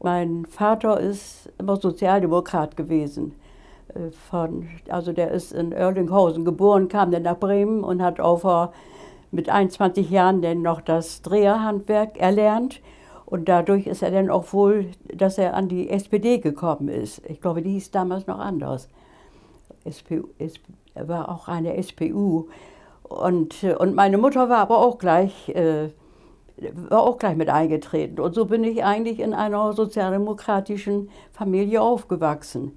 Mein Vater ist immer Sozialdemokrat gewesen. Äh, von, also der ist in Erlinghausen geboren, kam dann nach Bremen und hat auf mit 21 Jahren dann noch das Dreherhandwerk erlernt. Und dadurch ist er dann auch wohl, dass er an die SPD gekommen ist. Ich glaube, die hieß damals noch anders. SPU, war auch eine SPU. Und, äh, und meine Mutter war aber auch gleich äh, war auch gleich mit eingetreten. Und so bin ich eigentlich in einer sozialdemokratischen Familie aufgewachsen.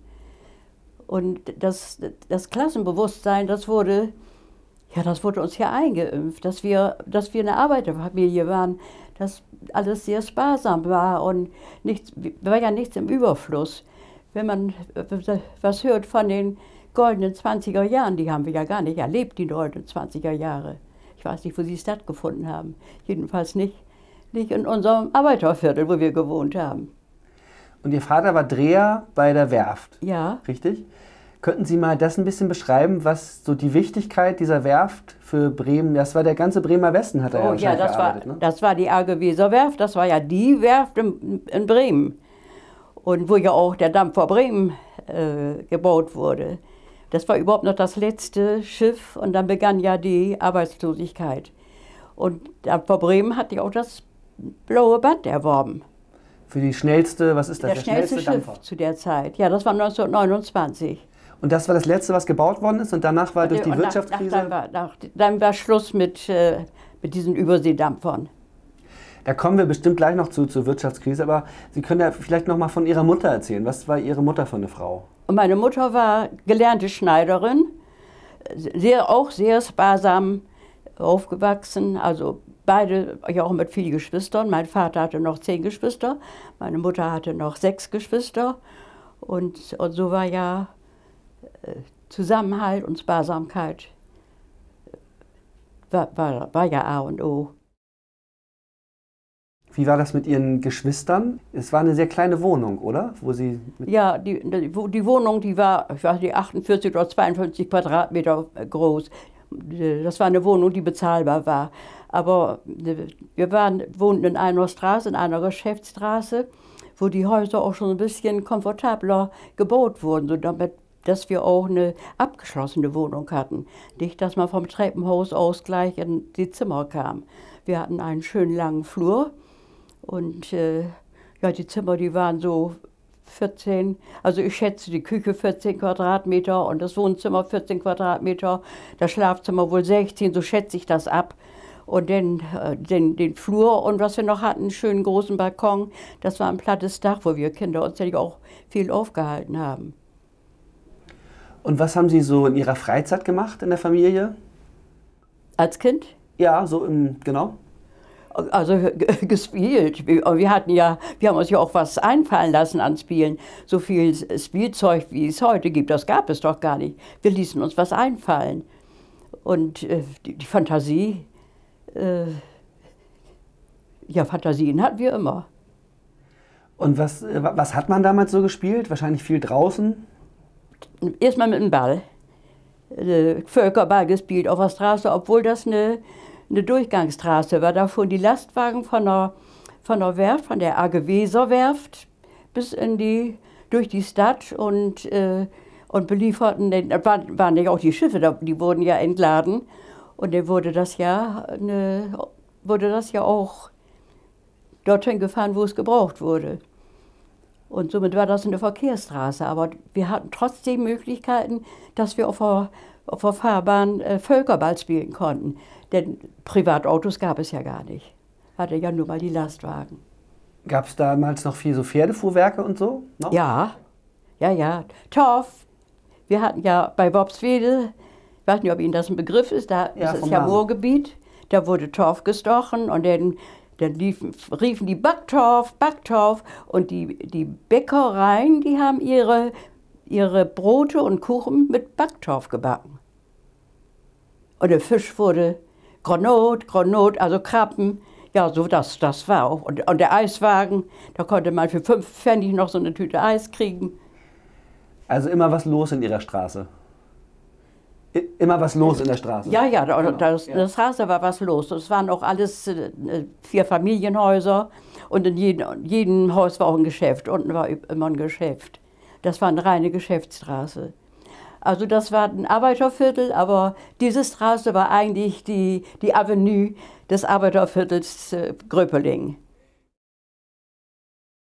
Und das, das Klassenbewusstsein, das wurde, ja, das wurde uns hier eingeimpft, dass wir, dass wir eine Arbeiterfamilie waren, dass alles sehr sparsam war und nichts, war ja nichts im Überfluss. Wenn man was hört von den goldenen 20er Jahren, die haben wir ja gar nicht erlebt, die goldenen 20er Jahre. Ich weiß nicht, wo sie stattgefunden haben. Jedenfalls nicht, nicht in unserem Arbeiterviertel, wo wir gewohnt haben. Und Ihr Vater war Dreher bei der Werft. Ja. Richtig? Könnten Sie mal das ein bisschen beschreiben, was so die Wichtigkeit dieser Werft für Bremen, das war der ganze Bremer Westen, hat er oh, ja, ja das war, ne? das war die Argeweser Werft, das war ja die Werft in, in Bremen. Und wo ja auch der Dampfer Bremen äh, gebaut wurde. Das war überhaupt noch das letzte Schiff und dann begann ja die Arbeitslosigkeit. Und vor Bremen hatte ich auch das blaue Band erworben. Für die schnellste, was ist das? Der, der schnellste, schnellste Schiff Dampfer? zu der Zeit. Ja, das war 1929. Und das war das letzte, was gebaut worden ist und danach war und, durch die Wirtschaftskrise. Nach, nach, dann, war, nach, dann, war, Schluss mit, äh, mit diesen Überseedampfern. Da kommen wir bestimmt gleich noch zu zur Wirtschaftskrise, aber Sie können ja vielleicht noch mal von Ihrer Mutter erzählen. Was war Ihre Mutter für eine Frau? Und meine Mutter war gelernte Schneiderin, sehr, auch sehr sparsam aufgewachsen, also beide, ich auch mit vielen Geschwistern. Mein Vater hatte noch zehn Geschwister, meine Mutter hatte noch sechs Geschwister. Und, und so war ja äh, Zusammenhalt und Sparsamkeit äh, war, war, war ja A und O. Wie war das mit Ihren Geschwistern? Es war eine sehr kleine Wohnung, oder? Wo Sie ja, die, die Wohnung, die war, ich weiß nicht, 48 oder 52 Quadratmeter groß. Das war eine Wohnung, die bezahlbar war. Aber äh, wir waren, wohnten in einer Straße, in einer Geschäftsstraße, wo die Häuser auch schon ein bisschen komfortabler gebaut wurden, so damit dass wir auch eine abgeschlossene Wohnung hatten. Nicht, dass man vom Treppenhaus aus gleich in die Zimmer kam. Wir hatten einen schönen langen Flur und äh, ja, die Zimmer, die waren so 14, also ich schätze die Küche 14 Quadratmeter und das Wohnzimmer 14 Quadratmeter, das Schlafzimmer wohl 16, so schätze ich das ab. Und dann äh, den, den Flur und was wir noch hatten, einen schönen großen Balkon, das war ein plattes Dach, wo wir Kinder uns natürlich auch viel aufgehalten haben. Und was haben Sie so in Ihrer Freizeit gemacht in der Familie? Als Kind? Ja, so im, genau also äh, gespielt. Äh, wir hatten ja, wir haben uns ja auch was einfallen lassen an Spielen. So viel Spielzeug, wie es heute gibt, das gab es doch gar nicht. Wir ließen uns was einfallen. Und äh, die, die, Fantasie, äh, ja, Fantasien hatten wir immer. Und was, äh, was hat man damals so gespielt? Wahrscheinlich viel draußen? Erstmal mit dem Ball. Völkerball gespielt auf der Straße, obwohl das eine eine Durchgangsstraße war. Da fuhren die Lastwagen von der, von der Werft, von der AG Weser Werft bis in die, durch die Stadt und, äh, und belieferten, den, waren, waren ja auch die Schiffe, die wurden ja entladen. Und dann wurde das ja, eine, wurde das ja auch dorthin gefahren, wo es gebraucht wurde. Und somit war das eine Verkehrsstraße. Aber wir hatten trotzdem Möglichkeiten, dass wir auf der, auf der Fahrbahn äh, Völkerball spielen konnten. Denn Privatautos gab es ja gar nicht. Hatte ja nur mal die Lastwagen. Gab es damals noch viel so Pferdefuhrwerke und so? Noch? Ja, ja, ja. Torf. Wir hatten ja bei Wobbswede, ich weiß nicht, ob Ihnen das ein Begriff ist, da ja, ist es ja Moorgebiet, da wurde Torf gestochen und dann dann liefen, riefen die Backtorf, Backtorf und die, die Bäckereien, die haben ihre, ihre Brote und Kuchen mit Backtorf gebacken. Und der Fisch wurde Granot, Granot, also Krabben. Ja, so das, das war auch. Und, und der Eiswagen, da konnte man für fünf Pfennig noch so eine Tüte Eis kriegen. Also immer was los in Ihrer Straße immer was los in der Straße. Ja, ja, da, genau. das, in der Straße war was los. Es waren auch alles äh, vier Familienhäuser und in jedem, jedem Haus war auch ein Geschäft. Unten war immer ein Geschäft. Das war eine reine Geschäftsstraße. Also das war ein Arbeiterviertel, aber diese Straße war eigentlich die, die Avenue des Arbeiterviertels äh, Gröpeling.